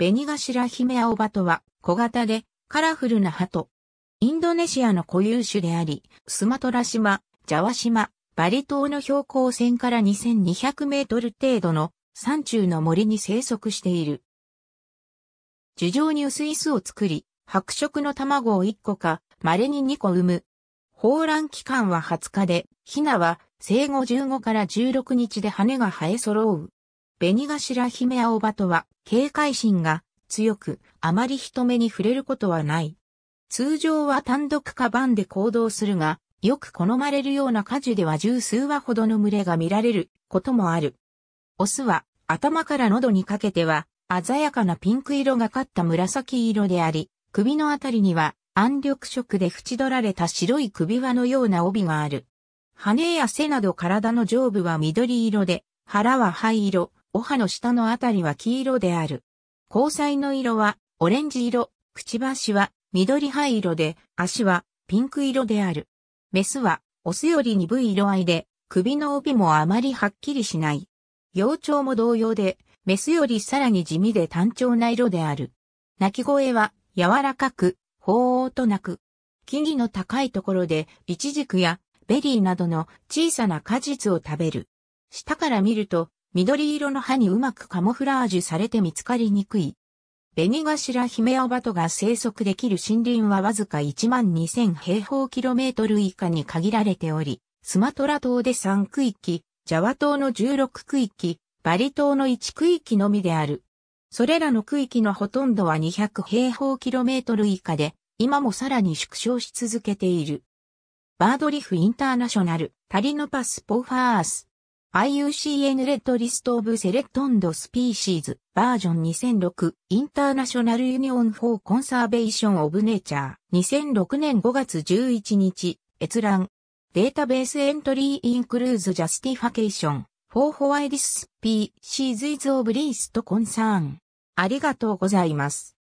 紅頭姫アオバトは小型でカラフルな鳩。インドネシアの固有種であり、スマトラ島、ジャワ島、バリ島の標高線から2200メートル程度の山中の森に生息している。樹上に薄い巣を作り、白色の卵を1個か、稀に2個産む。放卵期間は20日で、ヒナは生後15から16日で羽が生え揃う。紅頭姫青葉とは、警戒心が強く、あまり人目に触れることはない。通常は単独かンで行動するが、よく好まれるような果樹では十数羽ほどの群れが見られることもある。オスは頭から喉にかけては鮮やかなピンク色がかった紫色であり、首のあたりには暗緑色で縁取られた白い首輪のような帯がある。羽や背など体の上部は緑色で、腹は灰色、お歯の下のあたりは黄色である。交際の色はオレンジ色、くちばしは緑灰色で、足はピンク色である。メスはオスより鈍い色合いで、首の帯もあまりはっきりしない。幼鳥も同様で、メスよりさらに地味で単調な色である。鳴き声は柔らかく、鳳凰と鳴く。木々の高いところで、イチジクやベリーなどの小さな果実を食べる。下から見ると、緑色の葉にうまくカモフラージュされて見つかりにくい。紅頭ヒメアバトが生息できる森林はわずか12000平方キロメートル以下に限られており、スマトラ島で3区域、ジャワ島の16区域、バリ島の1区域のみである。それらの区域のほとんどは200平方キロメートル以下で、今もさらに縮小し続けている。バードリフインターナショナル、タリノパスポファース、IUCN レッドリストオブセレクトンドスピーシーズバージョン2006インターナショナルユニオンフォーコンサーベーションオブネイチャー2006年5月11日閲覧データベースエントリーインクルーズジャスティファケーションフォーホワイリススピーシーズイズオブリーストコンサーンありがとうございます。